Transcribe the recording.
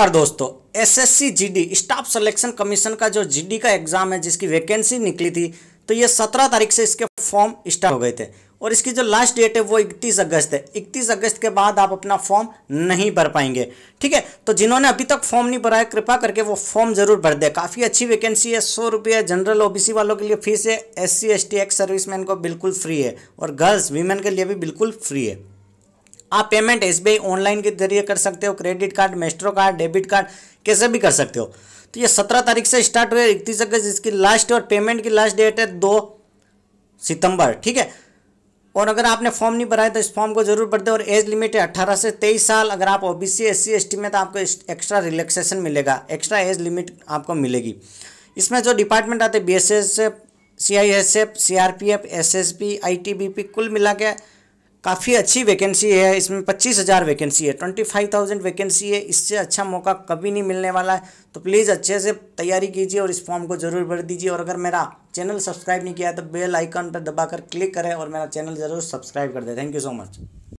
नमस्कार दोस्तों SSC GD staff selection commission का जो जीडी का एग्ज़ाम है जिसकी वैकेंसी निकली थी तो ये 17 तारीख से इसके फॉर्म स्टार्ट हो गए थे और इसकी जो लास्ट डेट है वो 31 अगस्त है 31 अगस्त के बाद आप अपना फॉर्म नहीं भर पाएंगे ठीक है तो जिन्होंने अभी तक फॉर्म नहीं भरा है कृपा करके वो फॉर्म जरूर भर दे काफ़ी अच्छी वैकेंसी है सौ रुपये जनरल ओबीसी वालों के लिए फीस है S C S T ex serviceman को बिल्कुल फ्री है और गर्ल्स वीमेन के लिए भी बिल्कुल फ्री है आप पेमेंट एस ऑनलाइन के जरिए कर सकते हो credit card maestro card debit card कैसे भी कर सकते हो तो ये सत्रह तारीख से स्टार्ट हुए इकतीस अगस्त इसकी लास्ट और पेमेंट की लास्ट डेट है दो सितंबर ठीक है और अगर आपने फॉर्म नहीं भराया तो इस फॉर्म को जरूर भरते और एज लिमिट है अट्ठारह से तेईस साल अगर आप O B C S C S T में तो आपको एक्स्ट्रा रिलैक्सेशन मिलेगा एक्स्ट्रा एज लिमिट आपको मिलेगी इसमें जो डिपार्टमेंट आते हैं B S S F C I S F C R P F S S P I T B P कुल मिला के काफ़ी अच्छी वैकेंसी है इसमें पच्चीस हज़ार वैकेंसी है ट्वेंटी फाइव थाउजेंड वैकेंसी है इससे अच्छा मौका कभी नहीं मिलने वाला है तो प्लीज़ अच्छे से तैयारी कीजिए और इस फॉर्म को ज़रूर भर दीजिए और अगर मेरा चैनल सब्सक्राइब नहीं किया है तो बेल आइकन पर दबाकर क्लिक करें और मेरा चैनल ज़रूर सब्सक्राइब कर दें थैंक यू सो मच